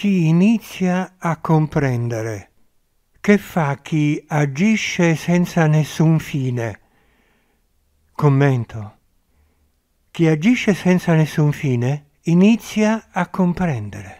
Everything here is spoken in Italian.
chi inizia a comprendere. Che fa chi agisce senza nessun fine? Commento. Chi agisce senza nessun fine inizia a comprendere.